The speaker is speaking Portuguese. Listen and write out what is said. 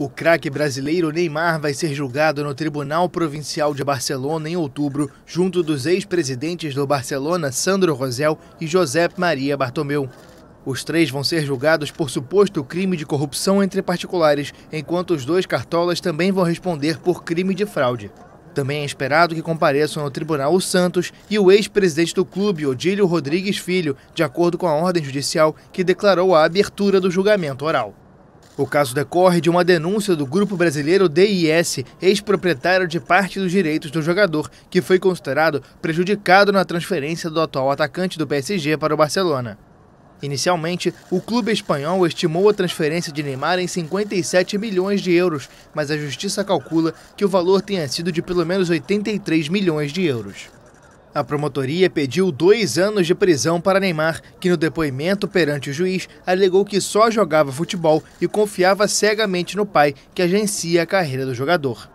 O craque brasileiro Neymar vai ser julgado no Tribunal Provincial de Barcelona em outubro, junto dos ex-presidentes do Barcelona Sandro Rosel e José Maria Bartomeu. Os três vão ser julgados por suposto crime de corrupção entre particulares, enquanto os dois cartolas também vão responder por crime de fraude. Também é esperado que compareçam no tribunal o Santos e o ex-presidente do clube, Odílio Rodrigues Filho, de acordo com a ordem judicial que declarou a abertura do julgamento oral. O caso decorre de uma denúncia do grupo brasileiro DIS, ex-proprietário de parte dos direitos do jogador, que foi considerado prejudicado na transferência do atual atacante do PSG para o Barcelona. Inicialmente, o clube espanhol estimou a transferência de Neymar em 57 milhões de euros, mas a justiça calcula que o valor tenha sido de pelo menos 83 milhões de euros. A promotoria pediu dois anos de prisão para Neymar, que no depoimento perante o juiz alegou que só jogava futebol e confiava cegamente no pai, que agencia a carreira do jogador.